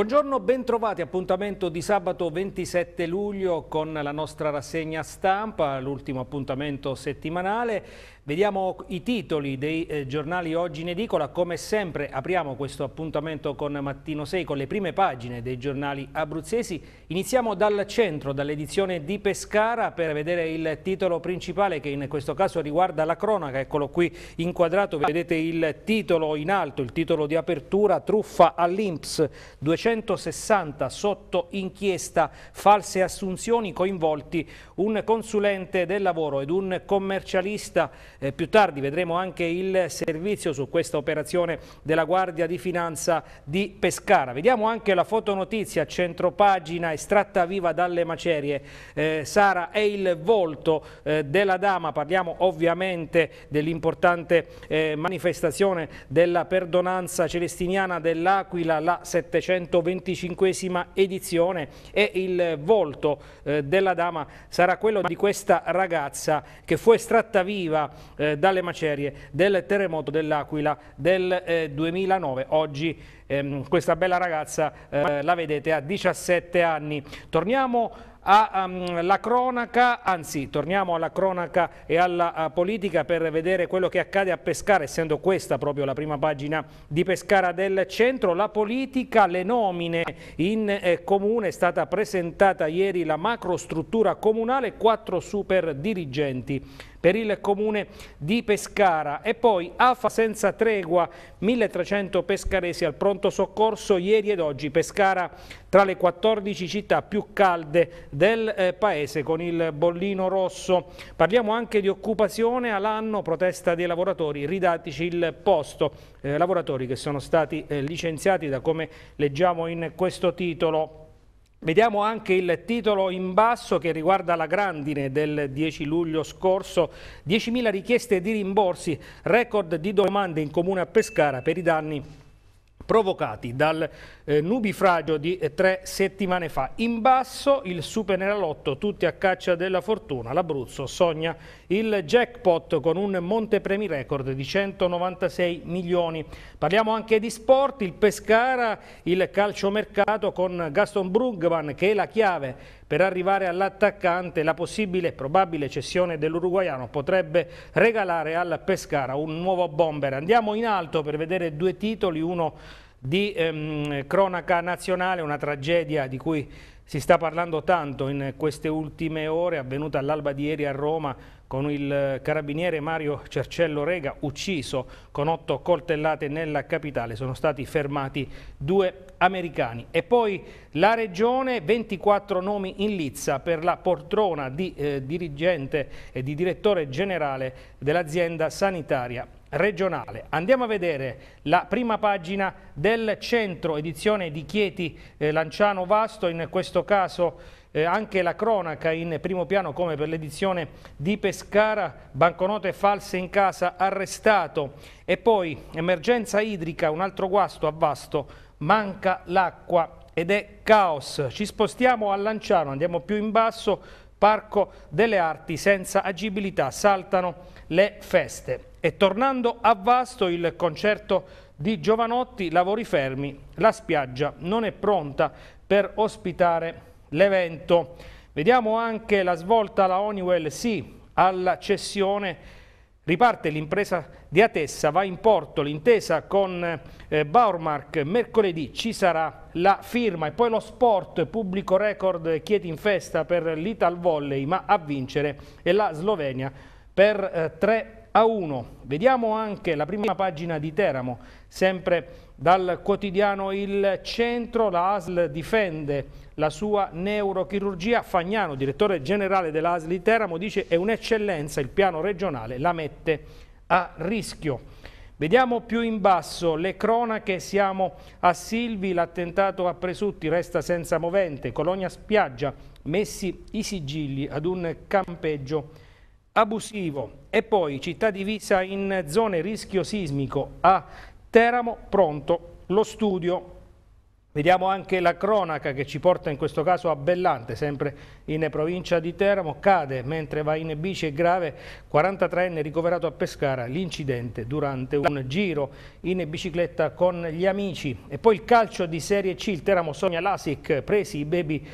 Buongiorno, bentrovati. Appuntamento di sabato 27 luglio con la nostra rassegna stampa, l'ultimo appuntamento settimanale. Vediamo i titoli dei eh, giornali oggi in edicola. Come sempre apriamo questo appuntamento con Mattino 6 con le prime pagine dei giornali abruzzesi. Iniziamo dal centro, dall'edizione di Pescara per vedere il titolo principale che in questo caso riguarda la cronaca. Eccolo qui inquadrato, vedete il titolo in alto, il titolo di apertura, truffa all'Inps, 260 sotto inchiesta, false assunzioni coinvolti un consulente del lavoro ed un commercialista eh, più tardi vedremo anche il servizio su questa operazione della Guardia di Finanza di Pescara. Vediamo anche la fotonotizia, centropagina estratta viva dalle macerie. Eh, Sara è il volto eh, della dama, parliamo ovviamente dell'importante eh, manifestazione della perdonanza celestiniana dell'Aquila, la 725esima edizione e il volto eh, della dama sarà quello di questa ragazza che fu estratta viva eh, dalle macerie del terremoto dell'Aquila del eh, 2009. Oggi ehm, questa bella ragazza eh, la vedete a 17 anni. Torniamo alla ehm, um, cronaca, anzi torniamo alla cronaca e alla politica per vedere quello che accade a Pescara, essendo questa proprio la prima pagina di Pescara del centro. La politica, le nomine in eh, comune, è stata presentata ieri la macrostruttura comunale, quattro super dirigenti per il comune di Pescara. E poi AFA senza tregua, 1300 pescaresi al pronto soccorso ieri ed oggi. Pescara tra le 14 città più calde del eh, paese con il bollino rosso. Parliamo anche di occupazione all'anno, protesta dei lavoratori, ridateci il posto. Eh, lavoratori che sono stati eh, licenziati da come leggiamo in questo titolo Vediamo anche il titolo in basso che riguarda la grandine del 10 luglio scorso. 10.000 richieste di rimborsi, record di domande in comune a Pescara per i danni provocati dal eh, nubifragio di eh, tre settimane fa. In basso il super Superneralotto, tutti a caccia della fortuna. L'Abruzzo sogna il jackpot con un montepremi record di 196 milioni. Parliamo anche di sport, il Pescara, il calciomercato con Gaston Brugman che è la chiave per arrivare all'attaccante. La possibile e probabile cessione dell'uruguaiano potrebbe regalare al Pescara un nuovo bomber. Andiamo in alto per vedere due titoli, uno di ehm, cronaca nazionale, una tragedia di cui si sta parlando tanto in queste ultime ore, avvenuta all'alba di ieri a Roma, con il carabiniere Mario Cercello Rega ucciso con otto coltellate nella capitale. Sono stati fermati due americani. E poi la regione, 24 nomi in lizza per la poltrona di eh, dirigente e di direttore generale dell'azienda sanitaria regionale. Andiamo a vedere la prima pagina del centro edizione di Chieti eh, Lanciano Vasto, in questo caso eh, anche la cronaca in primo piano come per l'edizione di Pescara, banconote false in casa, arrestato e poi emergenza idrica, un altro guasto a Vasto, manca l'acqua ed è caos. Ci spostiamo a Lanciano, andiamo più in basso, Parco delle Arti senza agibilità, saltano le feste. E tornando a Vasto il concerto di Giovanotti, lavori fermi, la spiaggia non è pronta per ospitare l'evento. Vediamo anche la svolta alla Honeywell, sì, alla cessione Riparte l'impresa di Atessa, va in porto l'intesa con eh, Bauermark, mercoledì ci sarà la firma e poi lo sport, pubblico record Chieti in festa per l'Ital Volley, ma a vincere è la Slovenia per eh, 3 a 1. Vediamo anche la prima pagina di Teramo, sempre dal quotidiano Il Centro, la ASL difende la sua neurochirurgia. Fagnano, direttore generale dell'ASL di Teramo, dice è un'eccellenza, il piano regionale la mette a rischio. Vediamo più in basso le cronache, siamo a Silvi, l'attentato a Presutti resta senza movente, Colonia Spiaggia, messi i sigilli ad un campeggio abusivo e poi città divisa in zone rischio sismico a Teramo, pronto lo studio Vediamo anche la cronaca che ci porta in questo caso a Bellante, sempre in provincia di Teramo. Cade mentre va in bici e grave 43enne ricoverato a Pescara l'incidente durante un giro in bicicletta con gli amici. E poi il calcio di Serie C, il Teramo sogna l'ASIC, presi i baby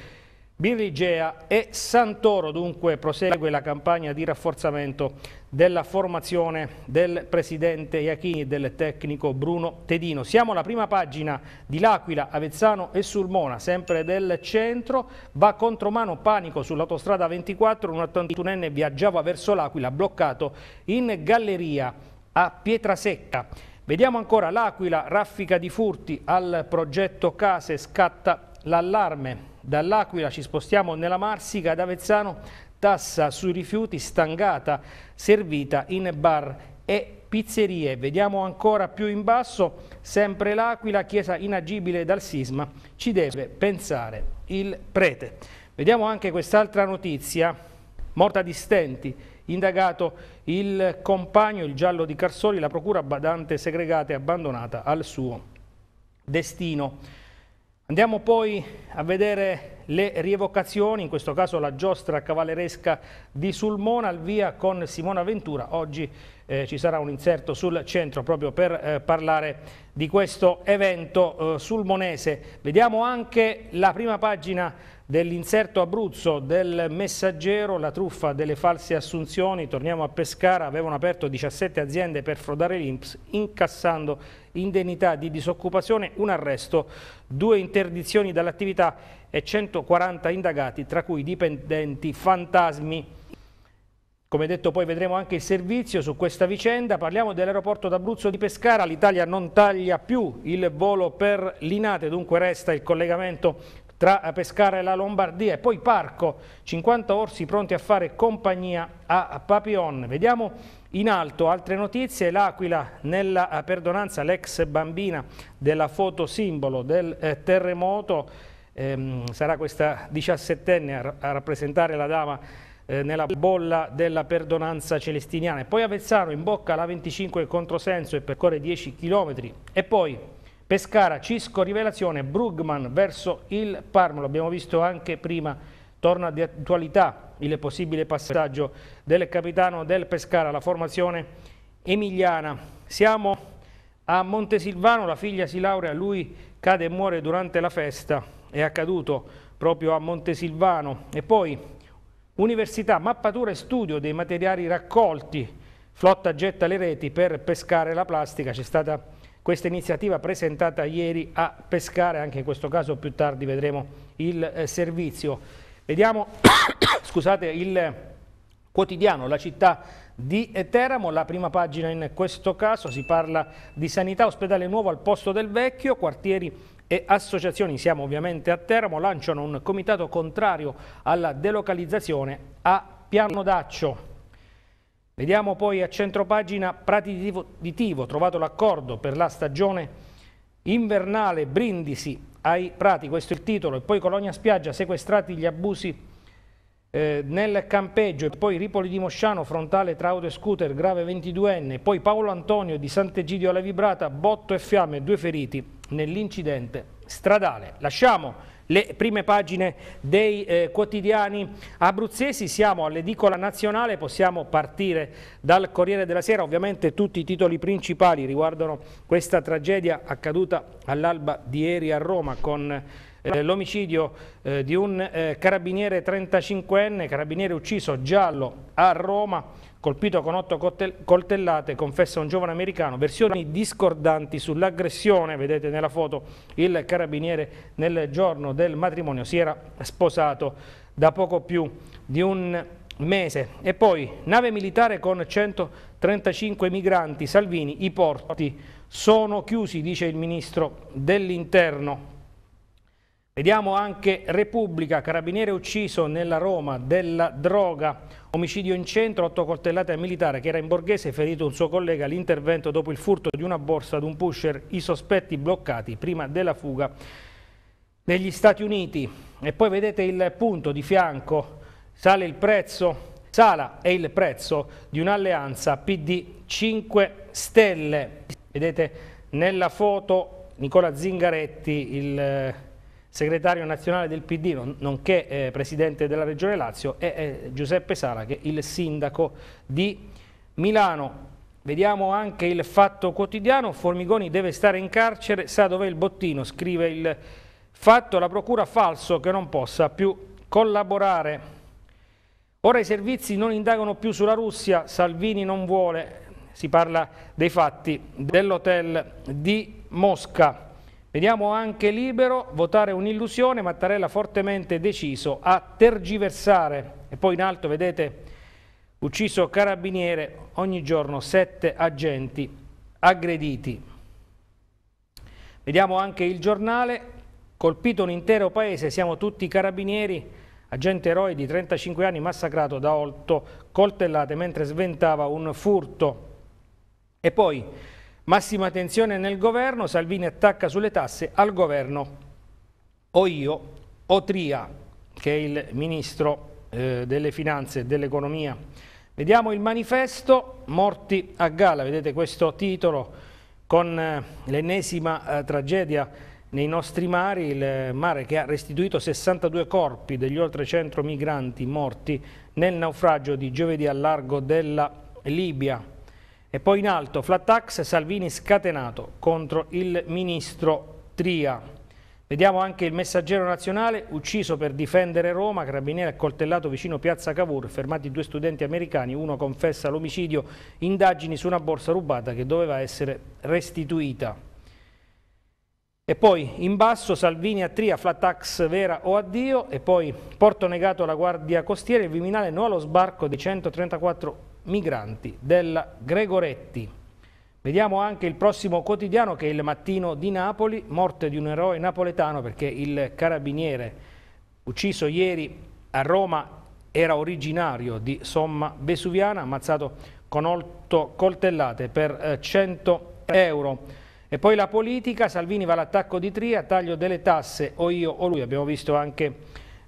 Birigea e Santoro dunque prosegue la campagna di rafforzamento della formazione del presidente Iachini e del tecnico Bruno Tedino. Siamo alla prima pagina di L'Aquila, Avezzano e Sulmona, sempre del centro. Va contromano panico sull'autostrada 24, un 81enne viaggiava verso L'Aquila, bloccato in galleria a Pietrasecca. Vediamo ancora L'Aquila, raffica di furti al progetto Case, scatta l'allarme. Dall'Aquila ci spostiamo nella Marsica ad Avezzano, tassa sui rifiuti stangata servita in bar e pizzerie. Vediamo ancora più in basso, sempre l'Aquila, chiesa inagibile dal sisma, ci deve pensare il prete. Vediamo anche quest'altra notizia, morta di stenti, indagato il compagno, il giallo di Carsoli, la procura badante segregata e abbandonata al suo destino. Andiamo poi a vedere le rievocazioni, in questo caso la giostra cavalleresca di Sulmona al via con Simona Ventura. Oggi eh, ci sarà un inserto sul centro proprio per eh, parlare di questo evento eh, sulmonese. Vediamo anche la prima pagina dell'inserto Abruzzo del messaggero, la truffa delle false assunzioni, torniamo a Pescara, avevano aperto 17 aziende per frodare l'Inps, incassando indennità di disoccupazione, un arresto, due interdizioni dall'attività e 140 indagati, tra cui dipendenti fantasmi. Come detto poi vedremo anche il servizio su questa vicenda, parliamo dell'aeroporto d'Abruzzo di Pescara, l'Italia non taglia più il volo per Linate, dunque resta il collegamento tra Pescara e la Lombardia e poi Parco, 50 orsi pronti a fare compagnia a Papillon. Vediamo in alto altre notizie, l'Aquila nella eh, perdonanza l'ex bambina della foto simbolo del eh, terremoto, ehm, sarà questa 17enne a, a rappresentare la dama eh, nella bolla della perdonanza celestiniana. E poi Avezzano in bocca la 25 controsenso e percorre 10 km e poi Pescara, Cisco, rivelazione, Brugman verso il Parma, abbiamo visto anche prima, torna di attualità il possibile passaggio del capitano del Pescara, la formazione emiliana. Siamo a Montesilvano, la figlia si laurea, lui cade e muore durante la festa, è accaduto proprio a Montesilvano. E poi università, mappatura e studio dei materiali raccolti, flotta getta le reti per pescare la plastica, c'è stata questa iniziativa presentata ieri a pescare, anche in questo caso più tardi vedremo il eh, servizio. Vediamo scusate, il quotidiano, la città di eh, Teramo, la prima pagina in questo caso si parla di sanità, ospedale nuovo al posto del vecchio, quartieri e associazioni, siamo ovviamente a Teramo, lanciano un comitato contrario alla delocalizzazione a Piano Daccio. Vediamo poi a centro pagina Prati di Tivo, trovato l'accordo per la stagione invernale Brindisi ai Prati, questo è il titolo, e poi Colonia Spiaggia, sequestrati gli abusi eh, nel campeggio, e poi Ripoli di Mosciano, frontale tra auto e scooter, grave 22enne, poi Paolo Antonio di Sant'Egidio alla Vibrata, botto e fiamme, due feriti nell'incidente stradale. Lasciamo le prime pagine dei eh, quotidiani abruzzesi, siamo all'edicola nazionale, possiamo partire dal Corriere della Sera, ovviamente tutti i titoli principali riguardano questa tragedia accaduta all'alba di ieri a Roma con eh, l'omicidio eh, di un eh, carabiniere 35enne, carabiniere ucciso giallo a Roma, colpito con otto coltellate, confessa un giovane americano, versioni discordanti sull'aggressione, vedete nella foto il carabiniere nel giorno del matrimonio si era sposato da poco più di un mese. E poi nave militare con 135 migranti, Salvini, i porti sono chiusi, dice il ministro dell'interno. Vediamo anche Repubblica, carabiniere ucciso nella Roma della droga, omicidio in centro, otto coltellate al militare che era in borghese, e ferito un suo collega, l'intervento dopo il furto di una borsa ad un pusher, i sospetti bloccati prima della fuga negli Stati Uniti. E poi vedete il punto di fianco, sale il prezzo, sala è il prezzo di un'alleanza PD 5 Stelle. Vedete nella foto Nicola Zingaretti, il eh, segretario nazionale del PD, nonché eh, presidente della Regione Lazio, e eh, Giuseppe Sala, che è il sindaco di Milano. Vediamo anche il fatto quotidiano, Formigoni deve stare in carcere, sa dov'è il bottino, scrive il fatto, la procura falso che non possa più collaborare. Ora i servizi non indagano più sulla Russia, Salvini non vuole, si parla dei fatti dell'hotel di Mosca. Vediamo anche Libero, votare un'illusione, Mattarella fortemente deciso a tergiversare. E poi in alto vedete ucciso carabiniere, ogni giorno sette agenti aggrediti. Vediamo anche il giornale, colpito un intero paese, siamo tutti carabinieri, agente eroe di 35 anni massacrato da otto coltellate mentre sventava un furto. E poi Massima tensione nel governo, Salvini attacca sulle tasse al governo o io o Tria, che è il ministro eh, delle finanze e dell'economia. Vediamo il manifesto, morti a gala, vedete questo titolo con eh, l'ennesima eh, tragedia nei nostri mari, il mare che ha restituito 62 corpi degli oltre 100 migranti morti nel naufragio di giovedì al largo della Libia. E poi in alto, flat tax, Salvini scatenato contro il ministro Tria. Vediamo anche il messaggero nazionale, ucciso per difendere Roma, carabiniere accoltellato vicino Piazza Cavour, fermati due studenti americani, uno confessa l'omicidio, indagini su una borsa rubata che doveva essere restituita. E poi in basso Salvini a Tria, flat tax vera o addio e poi Porto negato alla Guardia Costiera, il Viminale no allo sbarco dei 134 migranti della Gregoretti. Vediamo anche il prossimo quotidiano che è il mattino di Napoli, morte di un eroe napoletano perché il carabiniere ucciso ieri a Roma era originario di Somma Vesuviana, ammazzato con otto coltellate per 100 eh, euro. E poi la politica, Salvini va all'attacco di Tria, taglio delle tasse o io o lui, abbiamo visto anche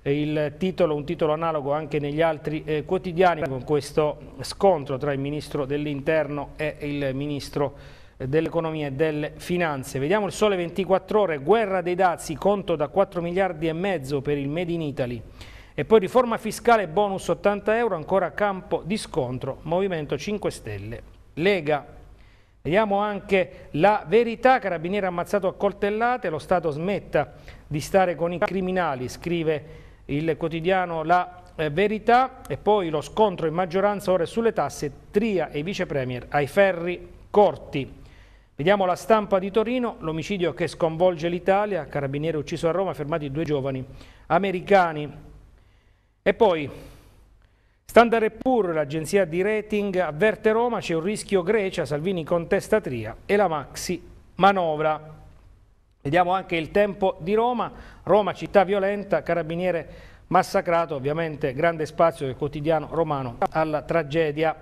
eh, titolo, un titolo analogo anche negli altri eh, quotidiani con questo scontro tra il Ministro dell'Interno e il Ministro eh, dell'Economia e delle Finanze. Vediamo il sole 24 ore, guerra dei dazi, conto da 4 miliardi e mezzo per il Made in Italy. E poi riforma fiscale, bonus 80 euro, ancora campo di scontro, Movimento 5 Stelle, Lega. Vediamo anche la verità, carabiniere ammazzato a coltellate, lo Stato smetta di stare con i criminali, scrive il quotidiano La eh, Verità e poi lo scontro in maggioranza ora sulle tasse, Tria e vice premier ai ferri corti. Vediamo la stampa di Torino, l'omicidio che sconvolge l'Italia, carabiniere ucciso a Roma, fermati due giovani americani. E poi Standard Poor's, l'agenzia di rating, avverte Roma, c'è un rischio Grecia, Salvini contesta Tria e la Maxi manovra. Vediamo anche il tempo di Roma, Roma città violenta, carabiniere massacrato, ovviamente grande spazio del quotidiano romano alla tragedia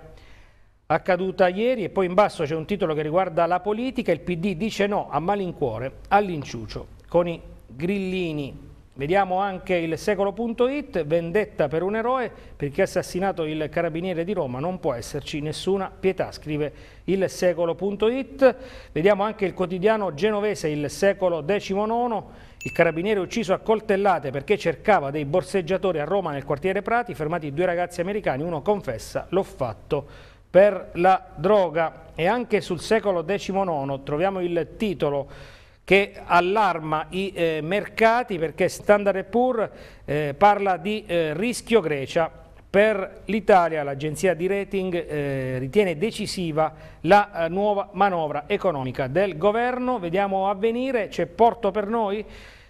accaduta ieri e poi in basso c'è un titolo che riguarda la politica, il PD dice no a malincuore all'inciucio con i grillini Vediamo anche il secolo.it, vendetta per un eroe, perché ha assassinato il carabiniere di Roma, non può esserci nessuna pietà, scrive il secolo.it. Vediamo anche il quotidiano genovese, il secolo XIX, il carabiniere ucciso a coltellate perché cercava dei borseggiatori a Roma nel quartiere Prati, fermati due ragazzi americani, uno confessa, l'ho fatto per la droga. E anche sul secolo XIX troviamo il titolo che allarma i eh, mercati perché Standard Poor's eh, parla di eh, rischio Grecia. Per l'Italia l'agenzia di rating eh, ritiene decisiva la eh, nuova manovra economica del governo. Vediamo avvenire, c'è porto per noi,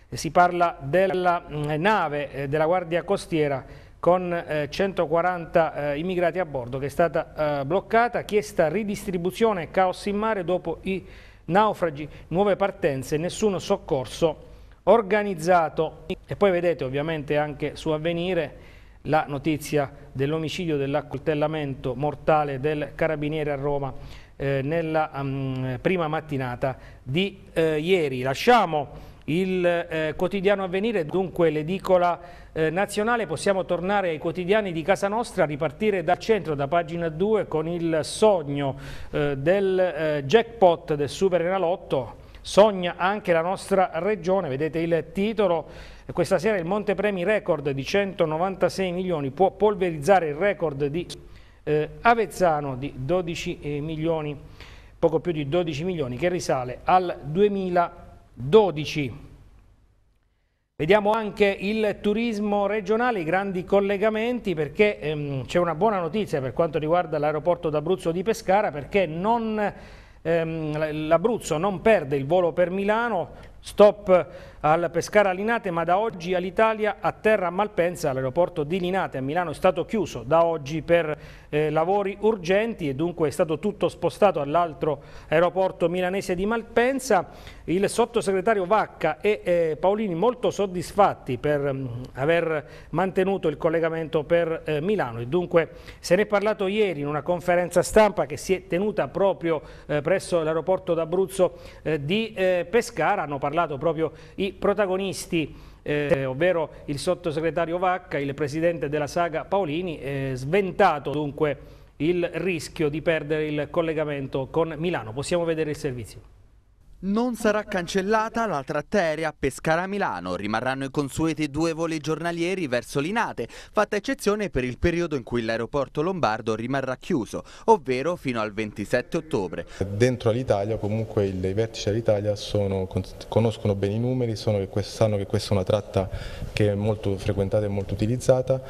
eh, si parla della mm, nave della Guardia Costiera con 140 immigrati a bordo che è stata bloccata, chiesta ridistribuzione caos in mare dopo i naufragi, nuove partenze, nessuno soccorso organizzato. E poi vedete ovviamente anche su avvenire la notizia dell'omicidio dell'accoltellamento mortale del carabiniere a Roma eh, nella um, prima mattinata di eh, ieri. Lasciamo il eh, quotidiano Avvenire, dunque l'edicola eh, nazionale, possiamo tornare ai quotidiani di casa nostra, ripartire dal centro, da pagina 2, con il sogno eh, del eh, jackpot del Super Enalotto. Sogna anche la nostra regione, vedete il titolo, questa sera il Monte Premi record di 196 milioni può polverizzare il record di eh, Avezzano di 12 eh, milioni, poco più di 12 milioni, che risale al 2000. 12. Vediamo anche il turismo regionale, i grandi collegamenti, perché ehm, c'è una buona notizia per quanto riguarda l'aeroporto d'Abruzzo di Pescara, perché ehm, l'Abruzzo non perde il volo per Milano, stop al Pescara Linate, ma da oggi all'Italia a terra a Malpensa, l'aeroporto di Linate a Milano è stato chiuso da oggi per eh, lavori urgenti e dunque è stato tutto spostato all'altro aeroporto milanese di Malpensa. Il sottosegretario Vacca e eh, Paolini molto soddisfatti per mh, mm, aver mantenuto il collegamento per eh, Milano e dunque se ne è parlato ieri in una conferenza stampa che si è tenuta proprio eh, presso l'aeroporto d'Abruzzo eh, di eh, Pescara, hanno parlato proprio i protagonisti, eh, ovvero il sottosegretario Vacca, il presidente della saga Paolini, eh, sventato dunque il rischio di perdere il collegamento con Milano. Possiamo vedere il servizio. Non sarà cancellata la tratta aerea Pescara-Milano, rimarranno i consueti due voli giornalieri verso Linate, fatta eccezione per il periodo in cui l'aeroporto lombardo rimarrà chiuso, ovvero fino al 27 ottobre. Dentro all'Italia comunque i vertici all'Italia conoscono bene i numeri, che sanno che questa è una tratta che è molto frequentata e molto utilizzata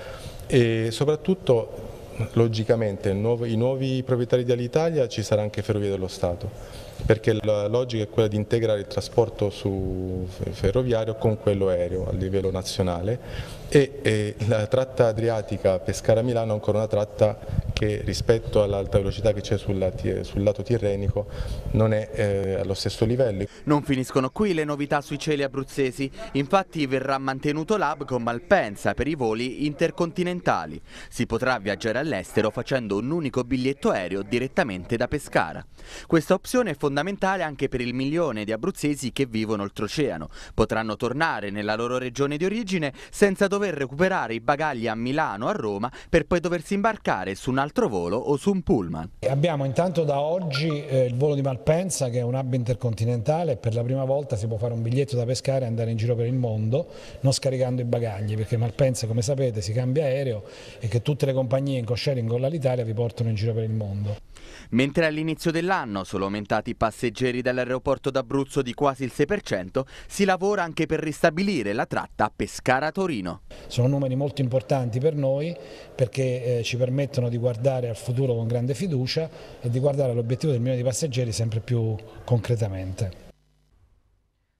e soprattutto logicamente i nuovi proprietari di Alitalia ci sarà anche Ferrovie dello Stato perché la logica è quella di integrare il trasporto ferroviario con quello aereo a livello nazionale e eh, la tratta adriatica Pescara-Milano è ancora una tratta che rispetto all'alta velocità che c'è sul lato tirrenico non è eh, allo stesso livello. Non finiscono qui le novità sui cieli abruzzesi, infatti verrà mantenuto l'hub con Malpensa per i voli intercontinentali. Si potrà viaggiare all'estero facendo un unico biglietto aereo direttamente da Pescara. Questa opzione è fondamentale anche per il milione di abruzzesi che vivono oltreoceano. Potranno tornare nella loro regione di origine senza dover dover recuperare i bagagli a Milano o a Roma per poi doversi imbarcare su un altro volo o su un pullman. Abbiamo intanto da oggi eh, il volo di Malpensa che è un hub intercontinentale per la prima volta si può fare un biglietto da pescare e andare in giro per il mondo non scaricando i bagagli perché Malpensa come sapete si cambia aereo e che tutte le compagnie in co-sharing con l'Italia vi portano in giro per il mondo. Mentre all'inizio dell'anno sono aumentati i passeggeri dall'aeroporto d'Abruzzo di quasi il 6%, si lavora anche per ristabilire la tratta Pescara-Torino. Sono numeri molto importanti per noi perché eh, ci permettono di guardare al futuro con grande fiducia e di guardare all'obiettivo del milione di passeggeri sempre più concretamente.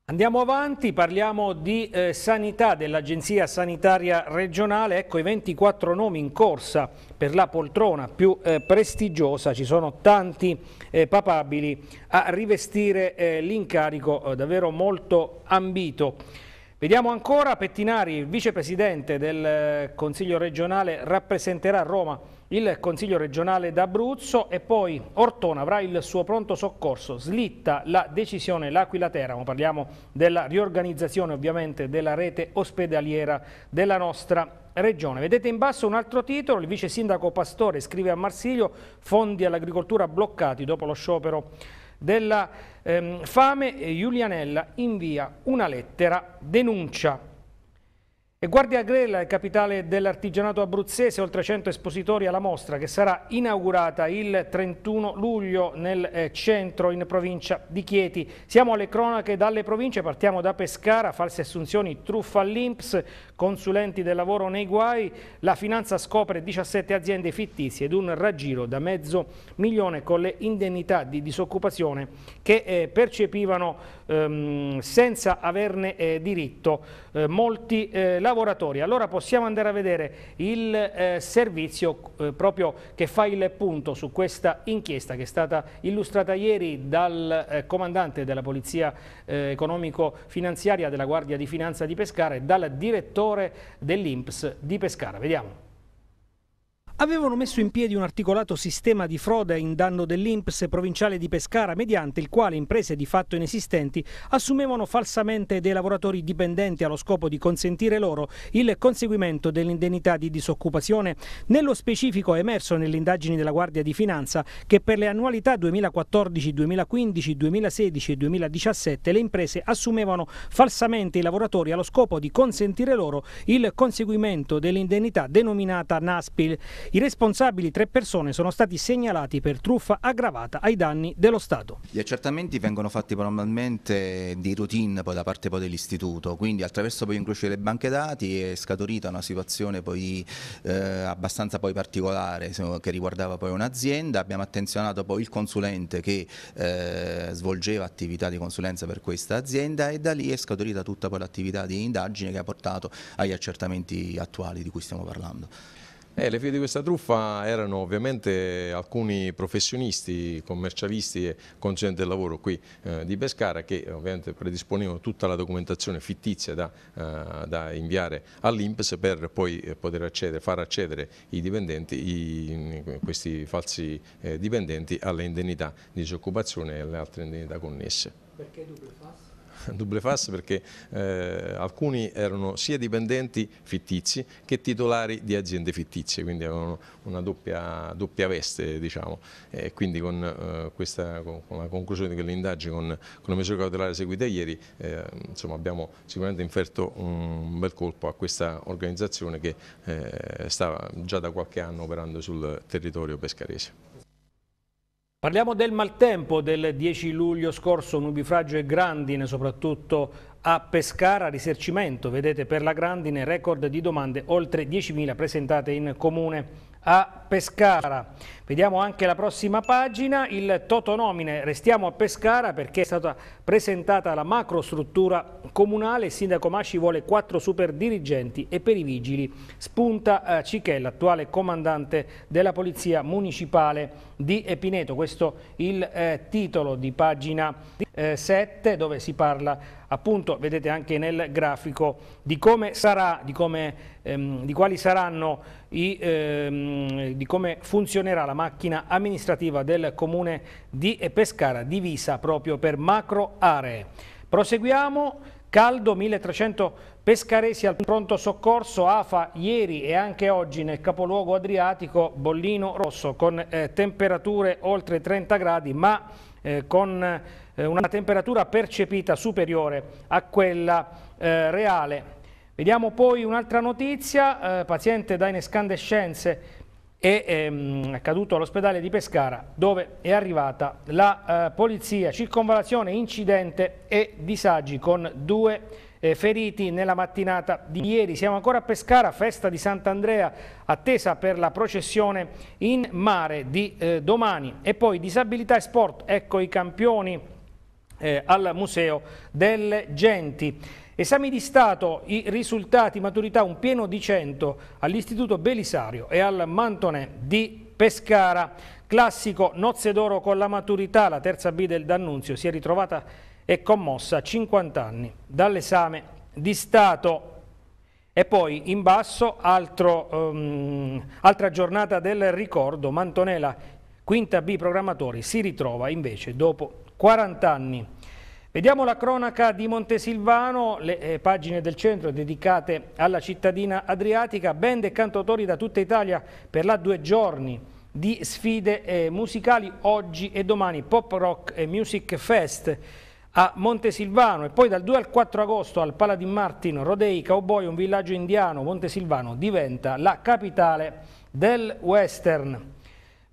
Andiamo avanti, parliamo di eh, sanità dell'Agenzia Sanitaria Regionale, ecco i 24 nomi in corsa per la poltrona più eh, prestigiosa, ci sono tanti eh, papabili a rivestire eh, l'incarico eh, davvero molto ambito. Vediamo ancora Pettinari, il vicepresidente del eh, Consiglio regionale, rappresenterà a Roma il Consiglio regionale d'Abruzzo e poi Ortona avrà il suo pronto soccorso. Slitta la decisione l'Aquila Teramo, parliamo della riorganizzazione ovviamente della rete ospedaliera della nostra regione. Vedete in basso un altro titolo, il vice sindaco Pastore scrive a Marsiglio fondi all'agricoltura bloccati dopo lo sciopero della ehm, fame, Giulianella invia una lettera denuncia e Guardia Grella, capitale dell'artigianato abruzzese, oltre 100 espositori alla mostra che sarà inaugurata il 31 luglio nel eh, centro in provincia di Chieti. Siamo alle cronache dalle province, partiamo da Pescara, false assunzioni, truffa all'Inps, consulenti del lavoro nei guai, la finanza scopre 17 aziende fittizie ed un raggiro da mezzo milione con le indennità di disoccupazione che eh, percepivano ehm, senza averne eh, diritto. molti eh, lavoratori. Allora possiamo andare a vedere il eh, servizio eh, proprio che fa il punto su questa inchiesta che è stata illustrata ieri dal eh, comandante della Polizia eh, Economico-Finanziaria della Guardia di Finanza di Pescara e dal direttore dell'Inps di Pescara. Vediamo avevano messo in piedi un articolato sistema di frode in danno dell'Inps provinciale di Pescara, mediante il quale imprese di fatto inesistenti assumevano falsamente dei lavoratori dipendenti allo scopo di consentire loro il conseguimento dell'indennità di disoccupazione. Nello specifico è emerso nelle indagini della Guardia di Finanza che per le annualità 2014, 2015, 2016 e 2017 le imprese assumevano falsamente i lavoratori allo scopo di consentire loro il conseguimento dell'indennità denominata NASPIL. I responsabili, tre persone, sono stati segnalati per truffa aggravata ai danni dello Stato. Gli accertamenti vengono fatti normalmente di routine poi da parte poi dell'istituto, quindi attraverso poi incroci delle banche dati è scaturita una situazione poi eh, abbastanza poi particolare che riguardava poi un'azienda, abbiamo attenzionato poi il consulente che eh, svolgeva attività di consulenza per questa azienda e da lì è scaturita tutta l'attività di indagine che ha portato agli accertamenti attuali di cui stiamo parlando. Eh, le figlie di questa truffa erano ovviamente alcuni professionisti, commercialisti e consulenti del lavoro qui eh, di Pescara che ovviamente predisponevano tutta la documentazione fittizia da, eh, da inviare all'Inps per poi eh, poter accedere, far accedere i dipendenti, i, questi falsi eh, dipendenti alle indennità di disoccupazione e alle altre indennità connesse. Perché doppio falso? double face perché eh, alcuni erano sia dipendenti fittizi che titolari di aziende fittizie, quindi avevano una doppia, doppia veste diciamo. E quindi con, eh, questa, con, con la conclusione di quell'indagine con, con la misura cautelare seguita ieri eh, insomma, abbiamo sicuramente inferto un bel colpo a questa organizzazione che eh, stava già da qualche anno operando sul territorio pescarese. Parliamo del maltempo del 10 luglio scorso, nubifragio e grandine, soprattutto a Pescara, risarcimento, vedete per la grandine, record di domande oltre 10.000 presentate in comune a Pescara. Vediamo anche la prossima pagina, il Totonomine. Restiamo a Pescara perché è stata presentata la macrostruttura comunale. Il sindaco Masci vuole quattro super dirigenti e per i vigili spunta eh, Cichella, l'attuale comandante della Polizia Municipale di Epineto. Questo il eh, titolo di pagina eh, 7 dove si parla appunto, vedete anche nel grafico, di come sarà, di, come, ehm, di quali saranno i, ehm, di come funzionerà la macchina amministrativa del comune di Pescara, divisa proprio per macro aree. Proseguiamo. Caldo, 1300 pescaresi al pronto soccorso, AFA ieri e anche oggi nel capoluogo adriatico Bollino Rosso con eh, temperature oltre 30 gradi ma eh, con eh, una temperatura percepita superiore a quella eh, reale. Vediamo poi un'altra notizia, eh, paziente da inescandescenze ehm, è ehm, caduto all'ospedale di Pescara dove è arrivata la eh, polizia, circonvalazione, incidente e disagi con due eh, feriti nella mattinata di ieri. Siamo ancora a Pescara, festa di Sant'Andrea, attesa per la processione in mare di eh, domani e poi disabilità e sport, ecco i campioni eh, al Museo delle Genti. Esami di Stato, i risultati, maturità un pieno di 100 all'Istituto Belisario e al Mantone di Pescara. Classico Nozze d'Oro con la maturità, la terza B del D'Annunzio, si è ritrovata e commossa 50 anni dall'esame di Stato. E poi in basso altro, um, altra giornata del ricordo, Mantonella, quinta B programmatori, si ritrova invece dopo 40 anni Vediamo la cronaca di Montesilvano, le eh, pagine del centro dedicate alla cittadina adriatica, band e cantautori da tutta Italia per là due giorni di sfide eh, musicali oggi e domani, Pop Rock e Music Fest a Montesilvano e poi dal 2 al 4 agosto al Paladin Martin, Rodei, Cowboy, un villaggio indiano, Montesilvano diventa la capitale del western.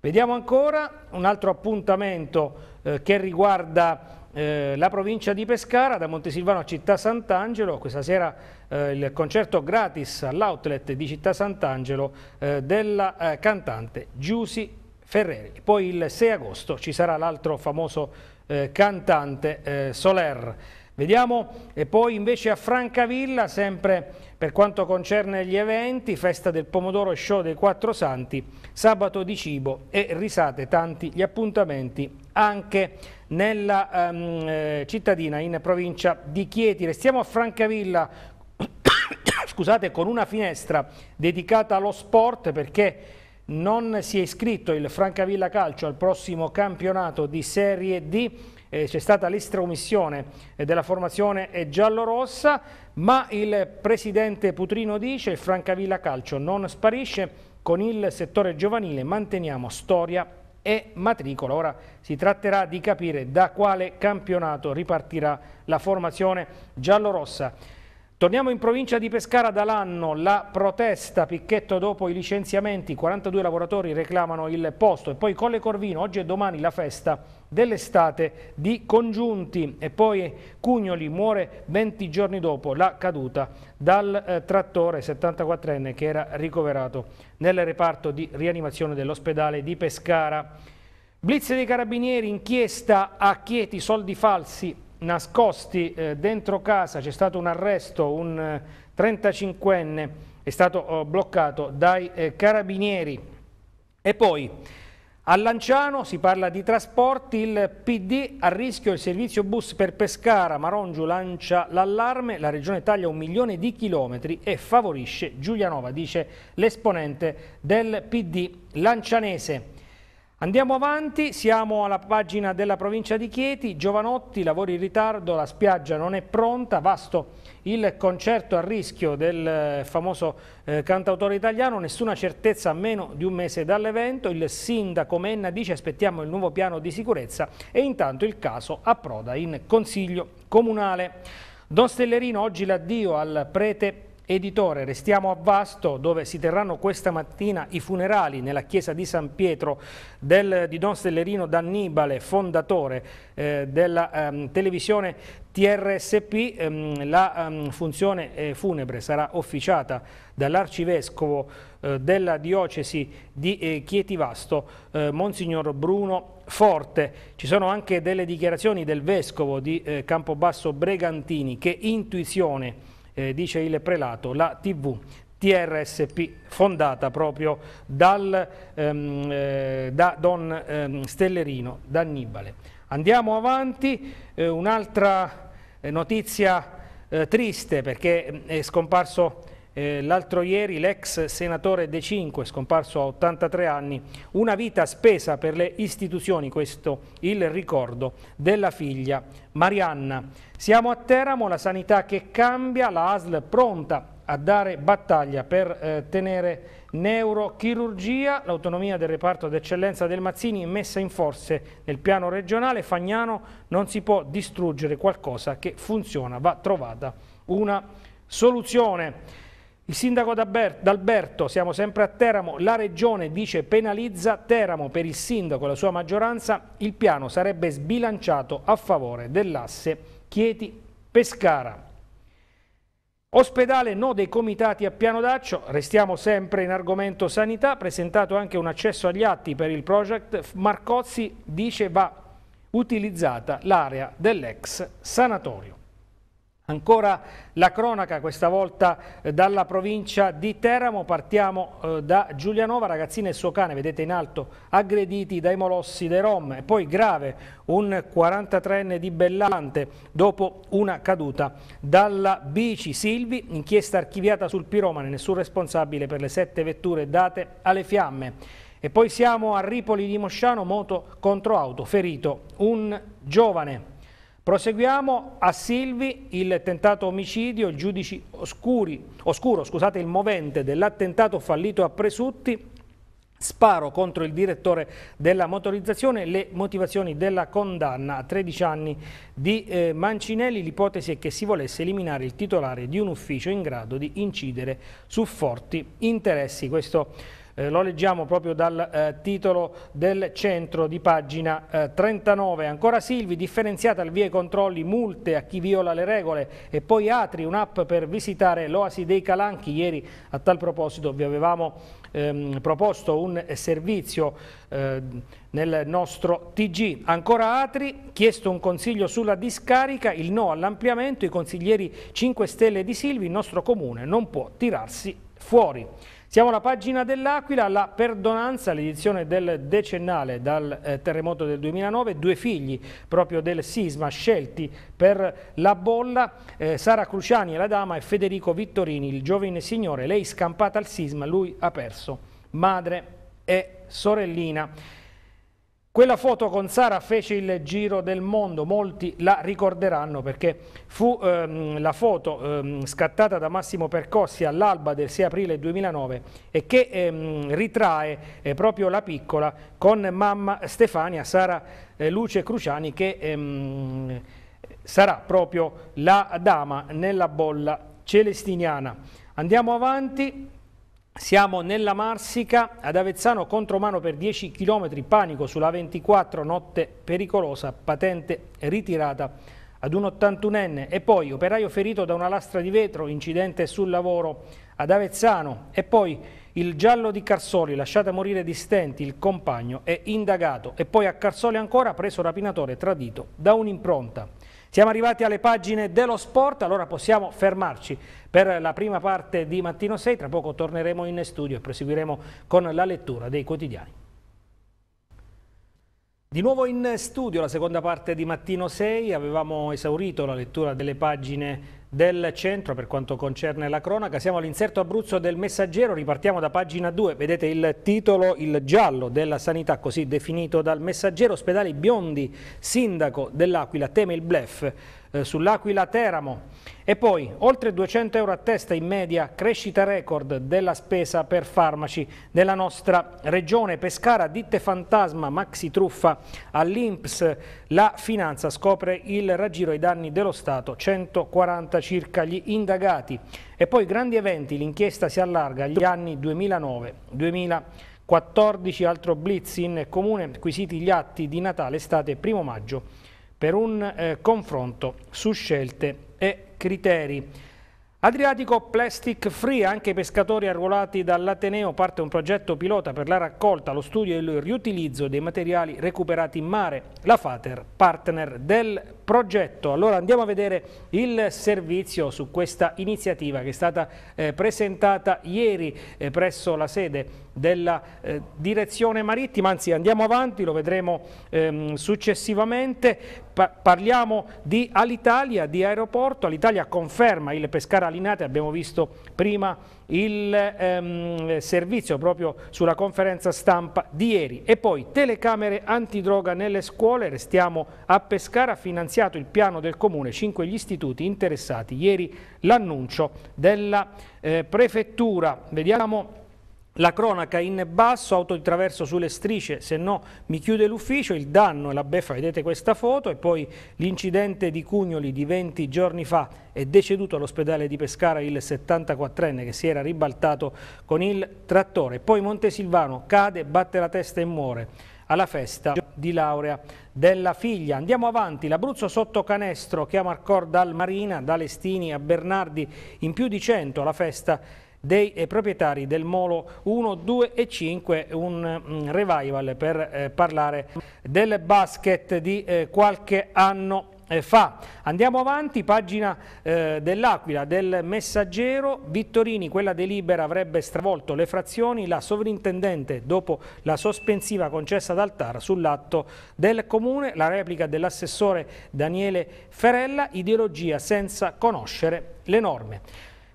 Vediamo ancora un altro appuntamento eh, che riguarda eh, la provincia di Pescara, da Montesilvano a Città Sant'Angelo, questa sera eh, il concerto gratis all'outlet di Città Sant'Angelo eh, della eh, cantante Giusy Ferreri. Poi il 6 agosto ci sarà l'altro famoso eh, cantante Soler. Vediamo e poi invece a Francavilla, sempre per quanto concerne gli eventi, festa del pomodoro e show dei quattro santi, sabato di cibo e risate tanti gli appuntamenti anche nella um, cittadina in provincia di Chieti. Restiamo a Francavilla scusate, con una finestra dedicata allo sport perché non si è iscritto il Francavilla Calcio al prossimo campionato di Serie D eh, c'è stata l'estromissione eh, della formazione eh, giallorossa, ma il presidente Putrino dice il Francavilla Calcio non sparisce, con il settore giovanile manteniamo storia e matricola. Ora si tratterà di capire da quale campionato ripartirà la formazione giallorossa. Torniamo in provincia di Pescara dall'anno, la protesta, picchetto dopo i licenziamenti, 42 lavoratori reclamano il posto e poi Colle Corvino, oggi e domani la festa dell'estate di Congiunti e poi Cugnoli muore 20 giorni dopo la caduta dal eh, trattore 74enne che era ricoverato nel reparto di rianimazione dell'ospedale di Pescara. Blitz dei carabinieri, inchiesta a Chieti, soldi falsi nascosti eh, dentro casa, c'è stato un arresto, un eh, 35enne è stato oh, bloccato dai eh, carabinieri. E poi a Lanciano si parla di trasporti, il PD a rischio il servizio bus per Pescara, Marongiu lancia l'allarme, la regione taglia un milione di chilometri e favorisce Giulianova, dice l'esponente del PD lancianese. Andiamo avanti, siamo alla pagina della provincia di Chieti, Giovanotti, lavori in ritardo, la spiaggia non è pronta, vasto il concerto a rischio del eh, famoso eh, cantautore italiano, nessuna certezza a meno di un mese dall'evento, il sindaco Menna dice aspettiamo il nuovo piano di sicurezza e intanto il caso approda in consiglio comunale. Don Stellerino oggi l'addio al prete Editore, restiamo a Vasto dove si terranno questa mattina i funerali nella chiesa di San Pietro del, di Don Stellerino D'Annibale, fondatore eh, della ehm, televisione TRSP. Ehm, la ehm, funzione eh, funebre sarà officiata dall'arcivescovo eh, della diocesi di eh, Chieti Vasto, eh, Monsignor Bruno Forte. Ci sono anche delle dichiarazioni del vescovo di eh, Campobasso Bregantini che intuizione eh, dice il prelato, la TV TRSP fondata proprio dal, ehm, eh, da Don ehm, Stellerino, da Annibale. Andiamo avanti, eh, un'altra eh, notizia eh, triste perché mm, è scomparso eh, l'altro ieri l'ex senatore De Cinque, scomparso a 83 anni, una vita spesa per le istituzioni, questo il ricordo della figlia Marianna. Siamo a Teramo, la sanità che cambia, la ASL pronta a dare battaglia per eh, tenere neurochirurgia, l'autonomia del reparto d'eccellenza del Mazzini è messa in forze nel piano regionale, Fagnano non si può distruggere qualcosa che funziona, va trovata una soluzione. Il sindaco d'Alberto, siamo sempre a Teramo, la regione dice penalizza Teramo per il sindaco e la sua maggioranza, il piano sarebbe sbilanciato a favore dell'asse Chieti-Pescara. Ospedale no dei comitati a Piano d'Accio, restiamo sempre in argomento sanità, presentato anche un accesso agli atti per il project, Marcozzi dice va utilizzata l'area dell'ex sanatorio. Ancora la cronaca, questa volta eh, dalla provincia di Teramo, partiamo eh, da Giulianova, ragazzina e suo cane, vedete in alto, aggrediti dai molossi dei Rom. E poi grave, un 43enne di Bellante dopo una caduta dalla bici. Silvi, inchiesta archiviata sul piromane, nessun responsabile per le sette vetture date alle fiamme. E poi siamo a Ripoli di Mosciano, moto contro auto, ferito un giovane. Proseguiamo a Silvi il tentato omicidio, il giudice oscuro scusate, il movente dell'attentato fallito a Presutti, sparo contro il direttore della motorizzazione, le motivazioni della condanna a 13 anni di eh, Mancinelli, l'ipotesi è che si volesse eliminare il titolare di un ufficio in grado di incidere su forti interessi. Questo eh, lo leggiamo proprio dal eh, titolo del centro di pagina eh, 39. Ancora Silvi, differenziata al via i controlli, multe a chi viola le regole e poi Atri, un'app per visitare l'oasi dei Calanchi. Ieri a tal proposito vi avevamo ehm, proposto un servizio eh, nel nostro TG. Ancora Atri, chiesto un consiglio sulla discarica, il no all'ampliamento, i consiglieri 5 Stelle di Silvi, il nostro comune non può tirarsi fuori. Siamo alla pagina dell'Aquila, la perdonanza, l'edizione del decennale dal eh, terremoto del 2009, due figli proprio del sisma scelti per la bolla, eh, Sara Cruciani è la dama e Federico Vittorini, il giovane signore, lei scampata al sisma, lui ha perso madre e sorellina. Quella foto con Sara fece il giro del mondo, molti la ricorderanno perché fu ehm, la foto ehm, scattata da Massimo Percossi all'alba del 6 aprile 2009 e che ehm, ritrae eh, proprio la piccola con mamma Stefania, Sara eh, Luce Cruciani che ehm, sarà proprio la dama nella bolla celestiniana. Andiamo avanti. Siamo nella Marsica, ad Avezzano contro mano per 10 km, panico sulla 24, notte pericolosa, patente ritirata ad un 81enne e poi operaio ferito da una lastra di vetro, incidente sul lavoro ad Avezzano e poi il giallo di Carsoli, lasciata morire di stenti, il compagno è indagato e poi a Carsoli ancora preso rapinatore tradito da un'impronta. Siamo arrivati alle pagine dello sport, allora possiamo fermarci per la prima parte di Mattino 6, tra poco torneremo in studio e proseguiremo con la lettura dei quotidiani. Di nuovo in studio la seconda parte di Mattino 6, avevamo esaurito la lettura delle pagine del centro per quanto concerne la cronaca. Siamo all'inserto Abruzzo del Messaggero, ripartiamo da pagina 2, vedete il titolo Il giallo della sanità, così definito dal Messaggero, ospedali biondi, sindaco dell'Aquila, teme il blef eh, sull'Aquila Teramo. E poi oltre 200 euro a testa in media, crescita record della spesa per farmaci della nostra regione. Pescara, ditte fantasma, maxi truffa all'Inps. La finanza scopre il raggiro ai danni dello Stato, 140 circa gli indagati. E poi grandi eventi, l'inchiesta si allarga agli anni 2009-2014. 14 altro blitz in comune, acquisiti gli atti di Natale, estate e primo maggio per un eh, confronto su scelte e criteri. Adriatico Plastic Free, anche i pescatori arruolati dall'Ateneo, parte un progetto pilota per la raccolta, lo studio e il riutilizzo dei materiali recuperati in mare. La FATER, partner del progetto. Allora andiamo a vedere il servizio su questa iniziativa che è stata eh, presentata ieri eh, presso la sede della eh, direzione marittima, anzi andiamo avanti, lo vedremo ehm, successivamente, pa parliamo di Alitalia, di aeroporto, Alitalia conferma il Pescara Linate, abbiamo visto prima il ehm, servizio proprio sulla conferenza stampa di ieri. E poi telecamere antidroga nelle scuole, restiamo a Pescara, ha finanziato il piano del Comune, 5 gli istituti interessati. Ieri l'annuncio della eh, Prefettura. Vediamo la cronaca in basso, auto di traverso sulle strisce, se no mi chiude l'ufficio, il danno e la beffa, vedete questa foto, e poi l'incidente di Cugnoli di 20 giorni fa è deceduto all'ospedale di Pescara il 74enne che si era ribaltato con il trattore. Poi Montesilvano cade, batte la testa e muore alla festa di laurea della figlia. Andiamo avanti, l'Abruzzo sotto canestro, chiama Arcor dal Marina, da Lestini a Bernardi, in più di 100 alla festa di dei eh, proprietari del Molo 1, 2 e 5, un mm, revival per eh, parlare del basket di eh, qualche anno fa. Andiamo avanti, pagina dell'Aquila, del Messaggero, Vittorini, quella delibera avrebbe stravolto le frazioni, la sovrintendente dopo la sospensiva concessa dal TAR sull'atto del Comune, la replica dell'assessore Daniele Ferella, ideologia senza conoscere le norme.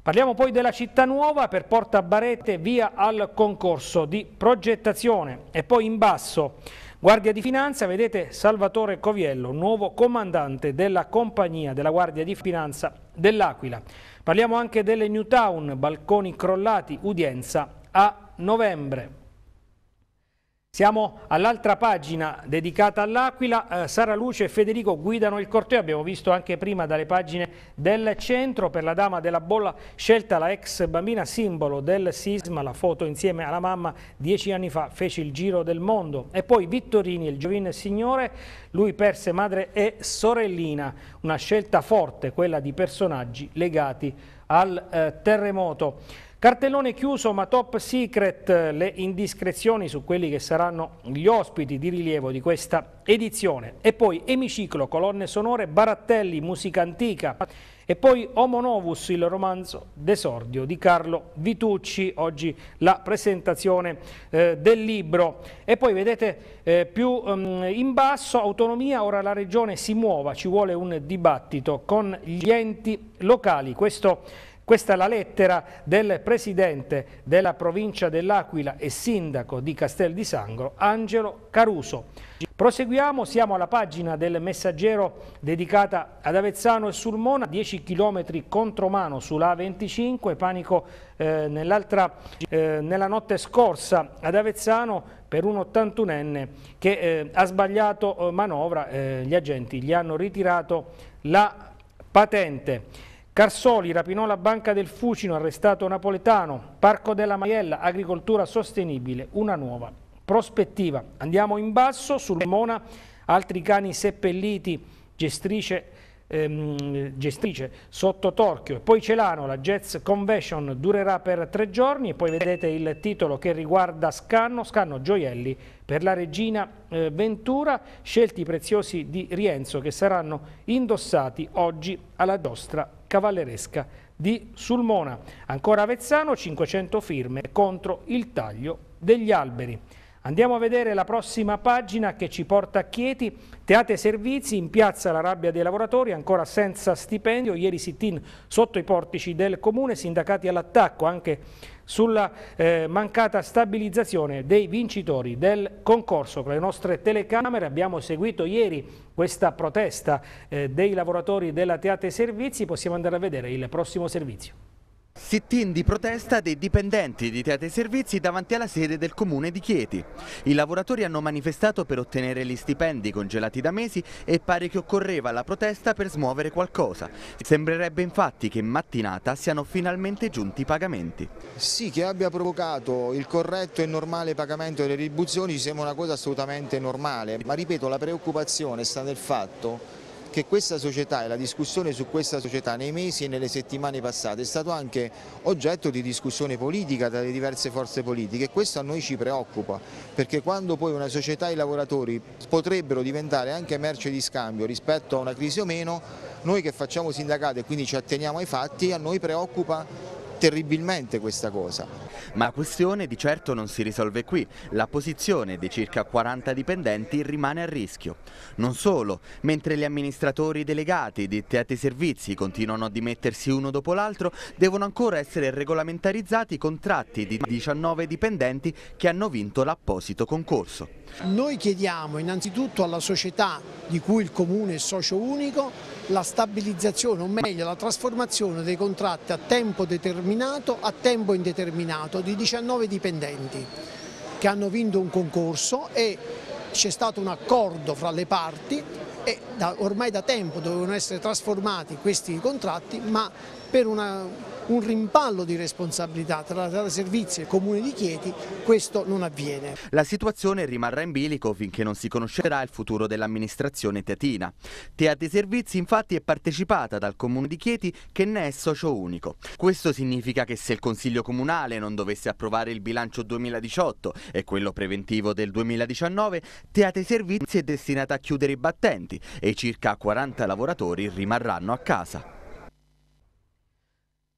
Parliamo poi della città nuova per Porta Barete via al concorso di progettazione e poi in basso Guardia di Finanza, vedete Salvatore Coviello, nuovo comandante della compagnia della Guardia di Finanza dell'Aquila. Parliamo anche delle New Town, balconi crollati, udienza a novembre. Siamo all'altra pagina dedicata all'Aquila, eh, Sara Luce e Federico guidano il corteo, abbiamo visto anche prima dalle pagine del centro, per la dama della bolla scelta la ex bambina simbolo del sisma, la foto insieme alla mamma dieci anni fa fece il giro del mondo e poi Vittorini, il giovine signore, lui perse madre e sorellina, una scelta forte quella di personaggi legati al eh, terremoto. Cartellone chiuso ma top secret le indiscrezioni su quelli che saranno gli ospiti di rilievo di questa edizione e poi Emiciclo, colonne sonore, Barattelli, musica antica e poi Homo Novus, il romanzo d'esordio di Carlo Vitucci, oggi la presentazione eh, del libro. E poi vedete eh, più um, in basso, autonomia, ora la regione si muova, ci vuole un dibattito con gli enti locali. Questo questa è la lettera del presidente della provincia dell'Aquila e sindaco di Castel di Sangro, Angelo Caruso. Proseguiamo, siamo alla pagina del messaggero dedicata ad Avezzano e Sulmona, 10 km contromano sulla A25, panico eh, eh, nella notte scorsa ad Avezzano per un 81enne che eh, ha sbagliato eh, manovra, eh, gli agenti gli hanno ritirato la patente. Carsoli rapinò la banca del Fucino, arrestato Napoletano, Parco della Maiella, agricoltura sostenibile, una nuova prospettiva. Andiamo in basso, sul Mona, altri cani seppelliti, gestrice, ehm, gestrice sotto torchio. E poi Celano, la Jets Convention durerà per tre giorni e poi vedete il titolo che riguarda Scanno, Scanno Gioielli per la regina eh, Ventura, scelti preziosi di Rienzo che saranno indossati oggi alla giostra cavalleresca di Sulmona. Ancora Avezzano, 500 firme contro il taglio degli alberi. Andiamo a vedere la prossima pagina che ci porta a Chieti, Teate Servizi, in piazza la rabbia dei lavoratori, ancora senza stipendio, ieri sit-in sotto i portici del comune, sindacati all'attacco anche sulla eh, mancata stabilizzazione dei vincitori del concorso. Con le nostre telecamere abbiamo seguito ieri questa protesta eh, dei lavoratori della Teate Servizi, possiamo andare a vedere il prossimo servizio. Sit-in di protesta dei dipendenti di Teatro e Servizi davanti alla sede del comune di Chieti. I lavoratori hanno manifestato per ottenere gli stipendi congelati da mesi e pare che occorreva la protesta per smuovere qualcosa. Sembrerebbe infatti che in mattinata siano finalmente giunti i pagamenti. Sì, che abbia provocato il corretto e normale pagamento delle ribuzioni sembra una cosa assolutamente normale, ma ripeto la preoccupazione sta nel fatto che questa società e la discussione su questa società nei mesi e nelle settimane passate è stato anche oggetto di discussione politica tra le diverse forze politiche e questo a noi ci preoccupa perché quando poi una società e i lavoratori potrebbero diventare anche merce di scambio rispetto a una crisi o meno, noi che facciamo sindacato e quindi ci atteniamo ai fatti, a noi preoccupa terribilmente questa cosa. Ma la questione di certo non si risolve qui, la posizione dei circa 40 dipendenti rimane a rischio. Non solo, mentre gli amministratori delegati di teatri servizi continuano a dimettersi uno dopo l'altro, devono ancora essere regolamentarizzati i contratti di 19 dipendenti che hanno vinto l'apposito concorso. Noi chiediamo innanzitutto alla società di cui il Comune è socio unico la stabilizzazione o meglio la trasformazione dei contratti a tempo determinato a tempo indeterminato di 19 dipendenti che hanno vinto un concorso e c'è stato un accordo fra le parti e da, ormai da tempo dovevano essere trasformati questi contratti ma per una un rimpallo di responsabilità tra la Tata Servizi e il Comune di Chieti, questo non avviene. La situazione rimarrà in bilico finché non si conoscerà il futuro dell'amministrazione teatina. Teate Servizi infatti è partecipata dal Comune di Chieti che ne è socio unico. Questo significa che se il Consiglio Comunale non dovesse approvare il bilancio 2018 e quello preventivo del 2019, Teate Servizi è destinata a chiudere i battenti e circa 40 lavoratori rimarranno a casa.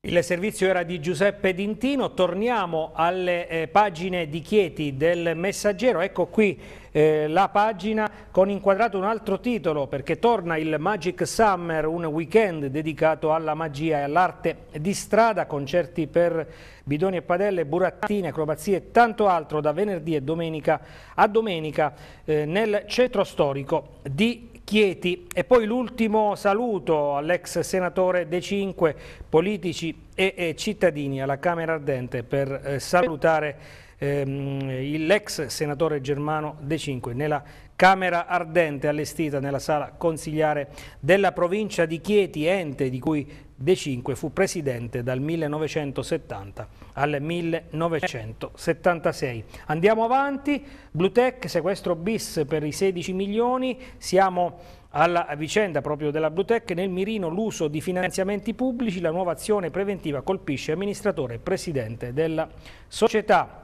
Il servizio era di Giuseppe Dintino, torniamo alle eh, pagine di Chieti del Messaggero, ecco qui eh, la pagina con inquadrato un altro titolo perché torna il Magic Summer, un weekend dedicato alla magia e all'arte di strada, concerti per bidoni e padelle, burattine, acrobazie e tanto altro da venerdì e domenica a domenica eh, nel centro storico di Chieti. E poi l'ultimo saluto all'ex senatore De Cinque, politici e, e, cittadini alla Camera Ardente per eh, salutare ehm, l'ex senatore Germano De Cinque nella Camera Ardente allestita nella sala consigliare della provincia di Chieti, ente di cui De Cinque fu presidente dal 1970 al 1976. Andiamo avanti, Blutech, sequestro bis per i 16 milioni, siamo alla vicenda proprio della Blutech, nel mirino l'uso di finanziamenti pubblici, la nuova azione preventiva colpisce amministratore e presidente della società.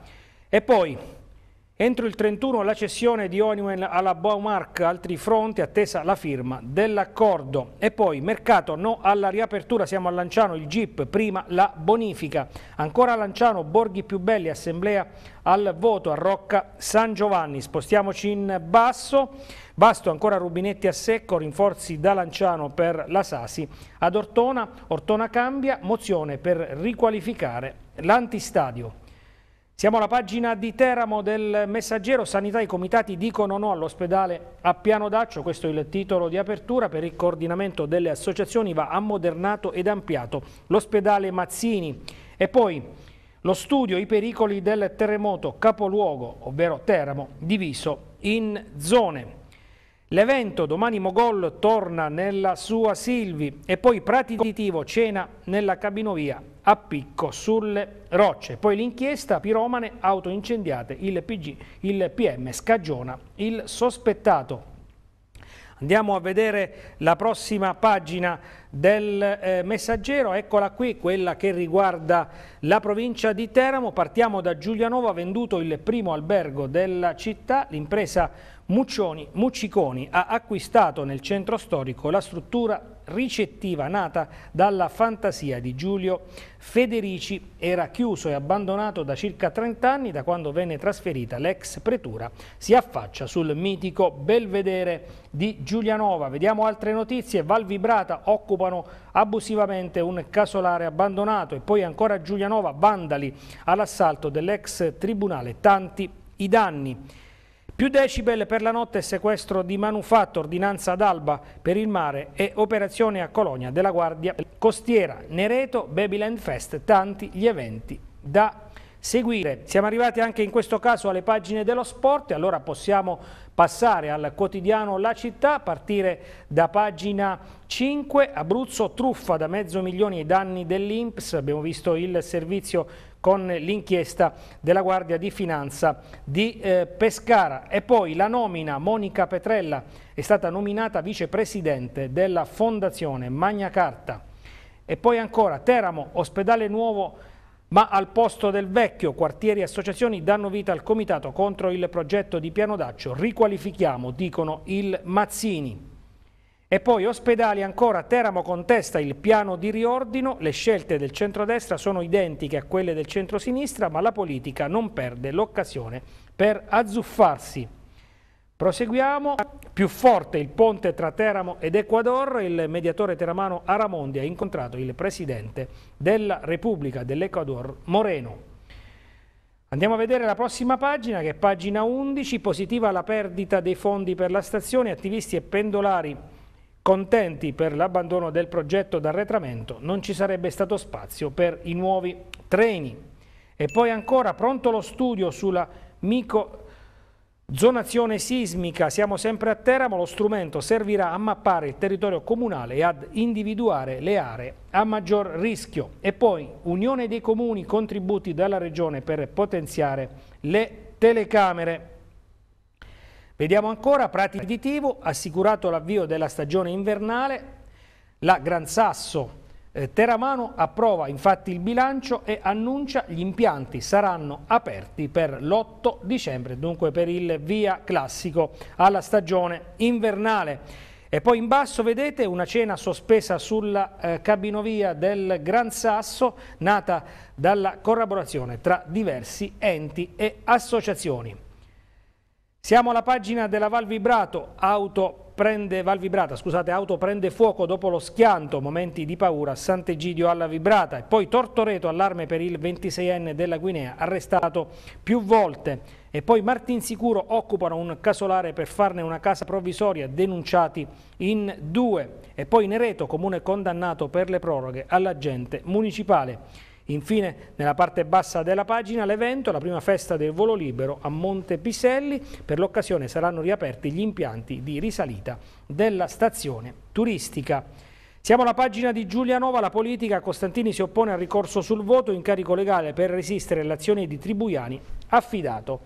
E poi Entro il 31 la cessione di Onuen alla Baumark, altri fronti, attesa la firma dell'accordo. E poi mercato no alla riapertura, siamo a Lanciano, il GIP, prima la bonifica. Ancora a Lanciano, Borghi più belli, assemblea al voto a Rocca San Giovanni. Spostiamoci in basso, Basto ancora rubinetti a secco, rinforzi da Lanciano per la Sasi. Ad Ortona, Ortona cambia, mozione per riqualificare l'antistadio. Siamo alla pagina di Teramo del Messaggero, sanità, i comitati dicono no all'ospedale a Piano Daccio, questo è il titolo di apertura, per il coordinamento delle associazioni va ammodernato ed ampliato l'ospedale Mazzini e poi lo studio i pericoli del terremoto capoluogo, ovvero Teramo, diviso in zone. L'evento domani Mogol torna nella sua Silvi e poi Prati Titivo cena nella cabinovia a picco sulle rocce. Poi l'inchiesta, piromane, auto incendiate, il, PG, il PM scagiona il sospettato. Andiamo a vedere la prossima pagina del eh, messaggero, eccola qui, quella che riguarda la provincia di Teramo. Partiamo da Giulianova, venduto il primo albergo della città, l'impresa Muccioni, Mucciconi ha acquistato nel centro storico la struttura ricettiva nata dalla fantasia di Giulio Federici era chiuso e abbandonato da circa 30 anni da quando venne trasferita l'ex pretura si affaccia sul mitico belvedere di Giulianova vediamo altre notizie Val Vibrata occupano abusivamente un casolare abbandonato e poi ancora Giulianova vandali all'assalto dell'ex tribunale tanti i danni più decibel per la notte sequestro di manufatto, ordinanza ad Alba per il mare e operazione a Colonia della Guardia Costiera. Nereto, Babyland Fest, tanti gli eventi da seguire. Siamo arrivati anche in questo caso alle pagine dello sport e allora possiamo passare al quotidiano La Città, partire da pagina 5, Abruzzo truffa da mezzo milione i danni dell'Inps, abbiamo visto il servizio con l'inchiesta della Guardia di Finanza di eh, Pescara. E poi la nomina Monica Petrella è stata nominata vicepresidente della Fondazione Magna Carta. E poi ancora Teramo, ospedale nuovo ma al posto del vecchio quartieri e associazioni danno vita al comitato contro il progetto di piano d'accio. Riqualifichiamo, dicono il Mazzini. E poi ospedali ancora, Teramo contesta il piano di riordino, le scelte del centrodestra sono identiche a quelle del centrosinistra, ma la politica non perde l'occasione per azzuffarsi. Proseguiamo, più forte il ponte tra Teramo ed Ecuador, il mediatore teramano Aramondi ha incontrato il presidente della Repubblica dell'Ecuador, Moreno. Andiamo a vedere la prossima pagina che è pagina 11, positiva la perdita dei fondi per la stazione, attivisti e pendolari contenti per l'abbandono del progetto d'arretramento, non ci sarebbe stato spazio per i nuovi treni. E poi ancora pronto lo studio sulla mico Zonazione sismica, siamo sempre a Teramo, lo strumento servirà a mappare il territorio comunale e ad individuare le aree a maggior rischio. E poi Unione dei Comuni, contributi dalla Regione per potenziare le telecamere. Vediamo ancora Prati Aditivo, assicurato l'avvio della stagione invernale, la Gran Sasso eh, Teramano approva infatti il bilancio e annuncia gli impianti saranno aperti per l'8 dicembre, dunque per il via classico alla stagione invernale. E poi in basso vedete una cena sospesa sulla eh, cabinovia del Gran Sasso nata dalla collaborazione tra diversi enti e associazioni. Siamo alla pagina della Val Vibrato, auto prende, Val Vibrata, scusate, auto prende fuoco dopo lo schianto, momenti di paura, Sant'Egidio alla Vibrata e poi Tortoreto allarme per il 26enne della Guinea, arrestato più volte e poi Martinsicuro occupano un casolare per farne una casa provvisoria, denunciati in due e poi Nereto, comune condannato per le proroghe all'agente municipale. Infine, nella parte bassa della pagina, l'evento, la prima festa del volo libero a Monte Piselli. Per l'occasione saranno riaperti gli impianti di risalita della stazione turistica. Siamo alla pagina di Giulianova, la politica, Costantini si oppone al ricorso sul voto, incarico legale per resistere all'azione di Tribuiani, affidato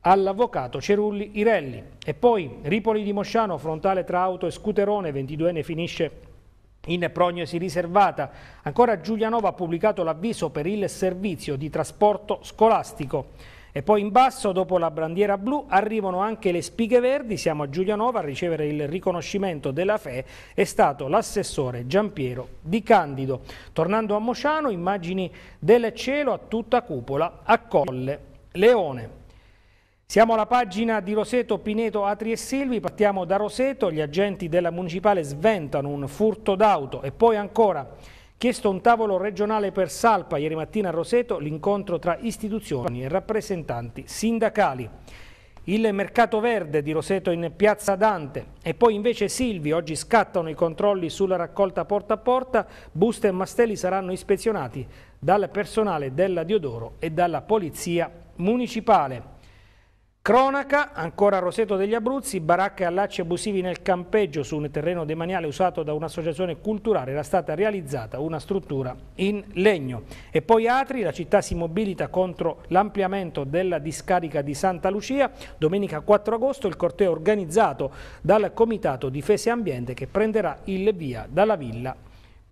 all'avvocato Cerulli Irelli. E poi Ripoli di Mosciano, frontale tra auto e scuterone, 22enne finisce in prognosi riservata, ancora Giulianova ha pubblicato l'avviso per il servizio di trasporto scolastico. E poi in basso, dopo la bandiera blu, arrivano anche le spighe verdi. Siamo a Giulianova a ricevere il riconoscimento della FE. È stato l'assessore Giampiero Di Candido. Tornando a Mociano, immagini del cielo a tutta cupola a Colle Leone. Siamo alla pagina di Roseto, Pineto, Atri e Silvi, partiamo da Roseto, gli agenti della Municipale sventano un furto d'auto e poi ancora chiesto un tavolo regionale per Salpa ieri mattina a Roseto l'incontro tra istituzioni e rappresentanti sindacali. Il mercato verde di Roseto in piazza Dante e poi invece Silvi, oggi scattano i controlli sulla raccolta porta a porta, buste e mastelli saranno ispezionati dal personale della Diodoro e dalla polizia municipale. Cronaca, ancora Roseto degli Abruzzi, baracche e allacci abusivi nel campeggio su un terreno demaniale usato da un'associazione culturale, era stata realizzata una struttura in legno. E poi Atri, la città si mobilita contro l'ampliamento della discarica di Santa Lucia, domenica 4 agosto il corteo organizzato dal Comitato Difesa e Ambiente che prenderà il via dalla villa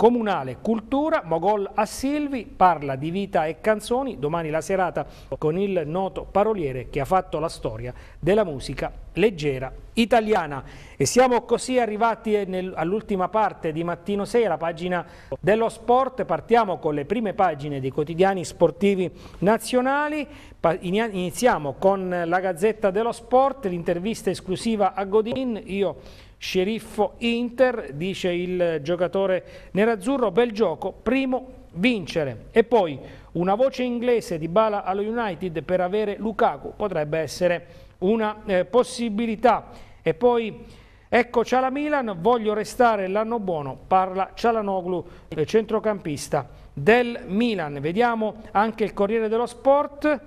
Comunale Cultura, Mogol a Silvi, parla di vita e canzoni, domani la serata con il noto paroliere che ha fatto la storia della musica leggera italiana. E siamo così arrivati all'ultima parte di Mattino 6, la pagina dello sport. Partiamo con le prime pagine dei quotidiani sportivi nazionali. Iniziamo con la Gazzetta dello Sport, l'intervista esclusiva a Godin. Io sceriffo Inter, dice il giocatore nerazzurro, bel gioco, primo vincere. E poi una voce inglese di Bala allo United per avere Lukaku potrebbe essere una eh, possibilità. E poi ecco Ciala Milan, voglio restare l'anno buono, parla Cialanoglu, eh, centrocampista del Milan. Vediamo anche il Corriere dello Sport.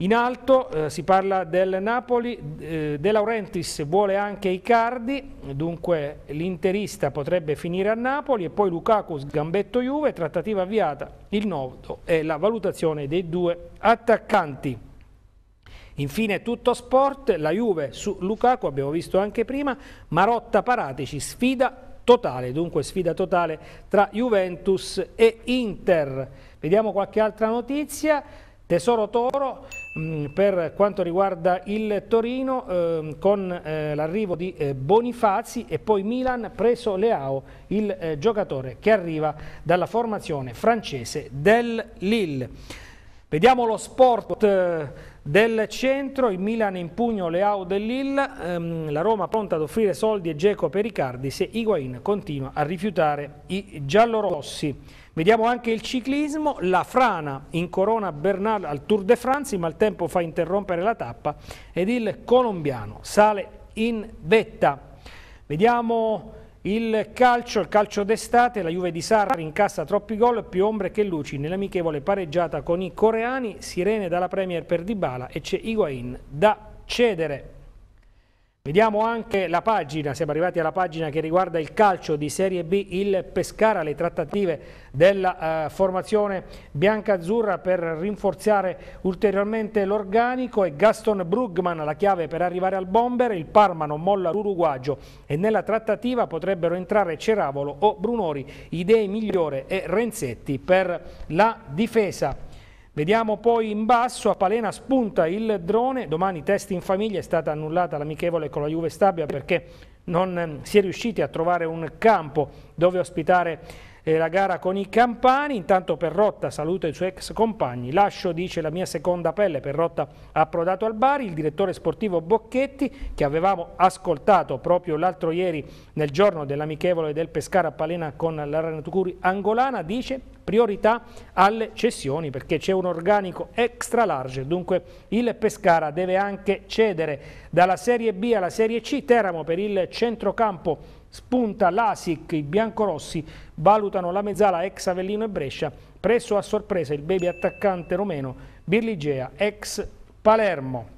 In alto eh, si parla del Napoli, eh, De Laurentiis vuole anche Icardi, dunque l'interista potrebbe finire a Napoli e poi Lukaku sgambetto Juve, trattativa avviata, il nodo è la valutazione dei due attaccanti. Infine tutto sport, la Juve su Lukaku, abbiamo visto anche prima, Marotta Paratici, sfida totale, dunque sfida totale tra Juventus e Inter. Vediamo qualche altra notizia. Tesoro Toro mm, per quanto riguarda il Torino ehm, con eh, l'arrivo di eh, Bonifazi e poi Milan preso Leao, il eh, giocatore che arriva dalla formazione francese del Lille. Vediamo lo sport del centro, il Milan in pugno Leao del Lille, ehm, la Roma pronta ad offrire soldi e Geco per Riccardi se Higuain continua a rifiutare i giallorossi. Vediamo anche il ciclismo, la frana incorona Bernal al Tour de France, ma il tempo fa interrompere la tappa ed il colombiano sale in vetta. Vediamo il calcio, il calcio d'estate, la Juve di Sarri incassa troppi gol, più ombre che luci nell'amichevole pareggiata con i coreani, sirene dalla Premier per Dybala e c'è Higuain da cedere. Vediamo anche la pagina, siamo arrivati alla pagina che riguarda il calcio di Serie B, il Pescara, le trattative della eh, formazione bianca-azzurra per rinforzare ulteriormente l'organico e Gaston Brugman la chiave per arrivare al bomber, il Parma non molla l'Uruguagio e nella trattativa potrebbero entrare Ceravolo o Brunori, idee migliore e Renzetti per la difesa. Vediamo poi in basso, a Palena spunta il drone, domani test in famiglia, è stata annullata l'amichevole con la Juve Stabia perché non ehm, si è riusciti a trovare un campo dove ospitare eh, la gara con i campani, intanto Perrotta saluta i suoi ex compagni, Lascio dice la mia seconda pelle, Perrotta ha approdato al Bari, il direttore sportivo Bocchetti che avevamo ascoltato proprio l'altro ieri nel giorno dell'amichevole del Pescara a Palena con l'Aranatucuri Angolana dice priorità alle cessioni perché c'è un organico extra large, dunque il Pescara deve anche cedere dalla Serie B alla Serie C, Teramo per il centrocampo spunta l'Asic, i biancorossi valutano la mezzala ex Avellino e Brescia, presso a sorpresa il baby attaccante romeno Birligea ex Palermo.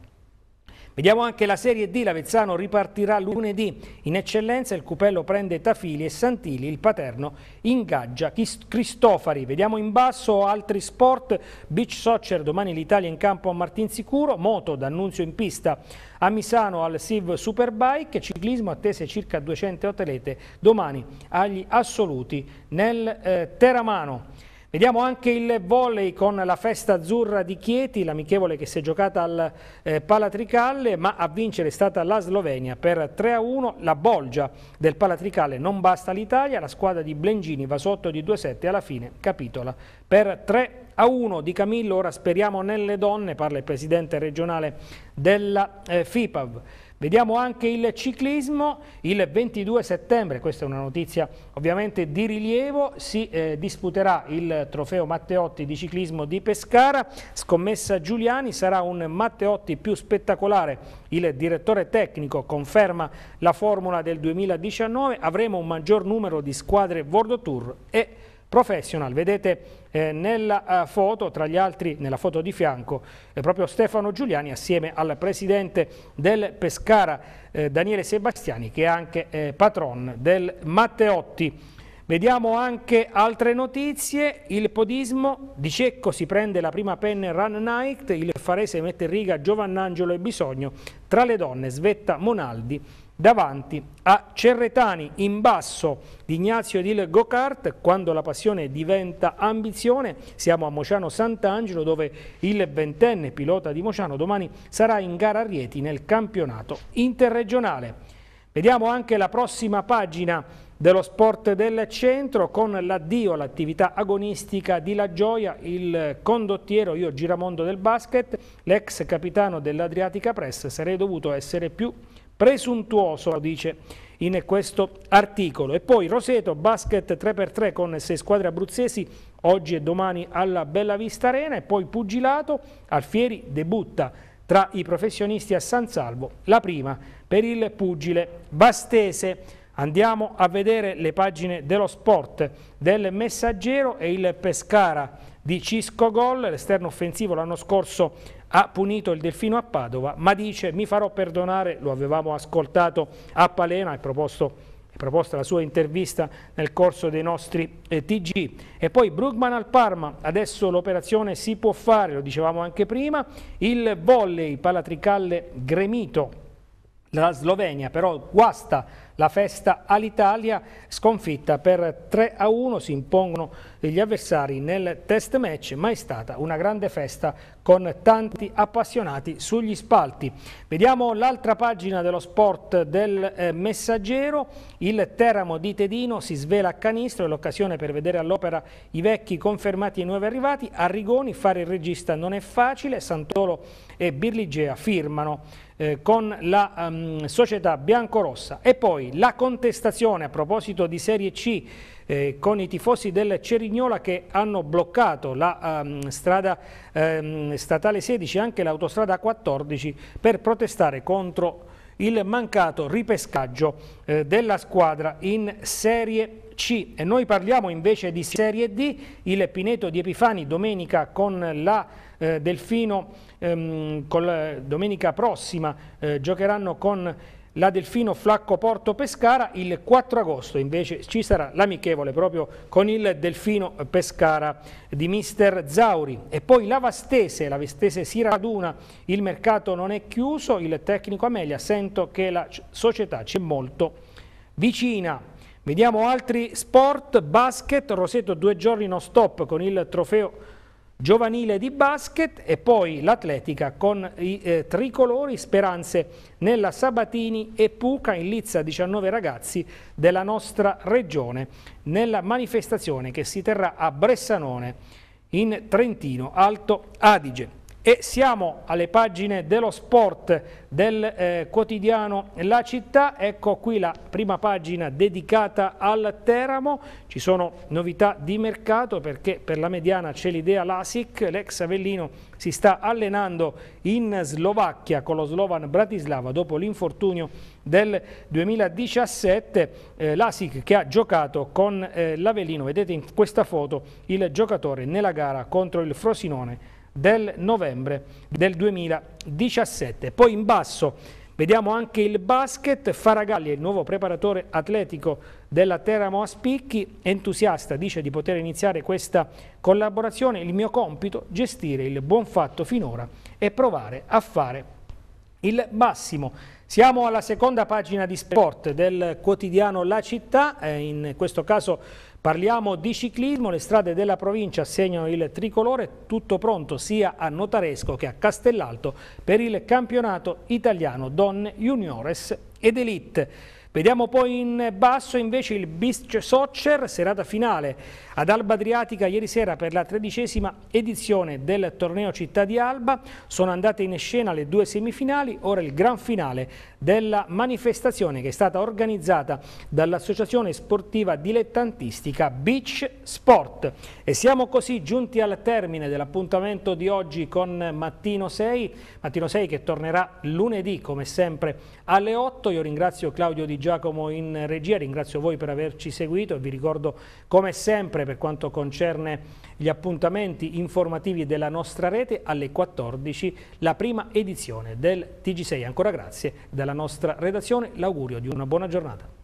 Vediamo anche la Serie D, l'Avezzano ripartirà lunedì. In eccellenza il Cupello prende Tafili e Santili, il Paterno ingaggia Cristofari. Vediamo in basso altri sport, beach soccer, domani l'Italia in campo a Martinsicuro, moto d'annunzio in pista a Misano al SIV Superbike, ciclismo attese circa 200 atlete domani agli assoluti nel eh, Teramano. Vediamo anche il volley con la festa azzurra di Chieti, l'amichevole che si è giocata al eh, Palatricalle, ma a vincere è stata la Slovenia per 3-1, la bolgia del Palatricalle non basta l'Italia, la squadra di Blengini va sotto di 2-7 alla fine capitola per 3 a 1 di Camillo, ora speriamo nelle donne, parla il presidente regionale della eh, FIPAV. Vediamo anche il ciclismo, il 22 settembre, questa è una notizia ovviamente di rilievo, si eh, disputerà il trofeo Matteotti di ciclismo di Pescara, scommessa Giuliani, sarà un Matteotti più spettacolare, il direttore tecnico conferma la formula del 2019, avremo un maggior numero di squadre World Tour e Professional, vedete eh, nella, eh, foto, tra gli altri, nella foto, di fianco, eh, proprio Stefano Giuliani assieme al presidente del Pescara, eh, Daniele Sebastiani, che è anche eh, patron del Matteotti. Vediamo anche altre notizie, il podismo, Di Cecco si prende la prima penna Run Night, il Farese mette in riga Giovannangelo e Bisogno, tra le donne svetta Monaldi davanti a Cerretani in basso di Ignazio Edil Gocart, quando la passione diventa ambizione, siamo a Mociano Sant'Angelo dove il ventenne pilota di Mociano domani sarà in gara a Rieti nel campionato interregionale. Vediamo anche la prossima pagina dello sport del centro con l'addio all'attività agonistica di La Gioia, il condottiero Io Giramondo del basket, l'ex capitano dell'Adriatica Press, sarei dovuto essere più presuntuoso, dice in questo articolo. E poi Roseto, basket 3x3 con 6 squadre abruzzesi, oggi e domani alla Bella Vista Arena e poi pugilato, Alfieri debutta tra i professionisti a San Salvo, la prima per il pugile bastese. Andiamo a vedere le pagine dello sport del Messaggero e il Pescara di Cisco Gol, l'esterno offensivo l'anno scorso ha punito il Delfino a Padova, ma dice mi farò perdonare, lo avevamo ascoltato a Palena, è proposto proposta la sua intervista nel corso dei nostri eh, TG. E poi Brugman al Parma, adesso l'operazione si può fare, lo dicevamo anche prima, il volley Palatricalle gremito, la Slovenia però guasta la festa all'Italia sconfitta per 3 a 1 si impongono gli avversari nel test match ma è stata una grande festa con tanti appassionati sugli spalti vediamo l'altra pagina dello sport del eh, messaggero il Teramo di Tedino si svela a canistro è l'occasione per vedere all'opera i vecchi confermati e i nuovi arrivati a Rigoni fare il regista non è facile Santoro e Birligea firmano eh, con la um, società biancorossa. E poi la contestazione a proposito di Serie C eh, con i tifosi del Cerignola che hanno bloccato la um, strada um, statale 16 e anche l'autostrada 14 per protestare contro il mancato ripescaggio eh, della squadra in Serie C. E noi parliamo invece di Serie D, il Pineto di Epifani domenica con la eh, Delfino ehm, col, eh, domenica prossima eh, giocheranno con la Delfino Flacco Porto Pescara, il 4 agosto invece ci sarà l'amichevole proprio con il Delfino Pescara di mister Zauri e poi la Vastese, la Vastese si raduna, il mercato non è chiuso, il tecnico Amelia sento che la società ci è molto vicina. Vediamo altri sport, basket, Roseto due giorni non stop con il trofeo giovanile di basket e poi l'atletica con i eh, tricolori, speranze nella Sabatini e Puca in Lizza 19 ragazzi della nostra regione nella manifestazione che si terrà a Bressanone in Trentino Alto Adige. E siamo alle pagine dello sport del eh, quotidiano La Città, ecco qui la prima pagina dedicata al Teramo, ci sono novità di mercato perché per la mediana c'è l'idea Lasic, l'ex Avellino si sta allenando in Slovacchia con lo Slovan Bratislava dopo l'infortunio del 2017, eh, Lasic che ha giocato con eh, l'Avellino, vedete in questa foto il giocatore nella gara contro il Frosinone del novembre del 2017. Poi in basso Vediamo anche il basket, Faragalli è il nuovo preparatore atletico della Teramo a Spicchi, entusiasta, dice di poter iniziare questa collaborazione, il mio compito gestire il buon fatto finora e provare a fare il massimo. Siamo alla seconda pagina di sport del quotidiano La Città, eh, in questo caso Parliamo di ciclismo, le strade della provincia segnano il tricolore, tutto pronto sia a Notaresco che a Castellalto per il campionato italiano Donne Juniores ed Elite. Vediamo poi in basso invece il Beach Soccer, serata finale ad Alba Adriatica ieri sera per la tredicesima edizione del torneo Città di Alba. Sono andate in scena le due semifinali, ora il gran finale della manifestazione che è stata organizzata dall'associazione sportiva dilettantistica Beach Sport. E siamo così giunti al termine dell'appuntamento di oggi con Mattino 6, Mattino 6 che tornerà lunedì come sempre alle 8. Io ringrazio Claudio Di Giacomo in regia, ringrazio voi per averci seguito e vi ricordo come sempre per quanto concerne gli appuntamenti informativi della nostra rete alle 14 la prima edizione del TG6. Ancora grazie dalla nostra redazione, l'augurio di una buona giornata.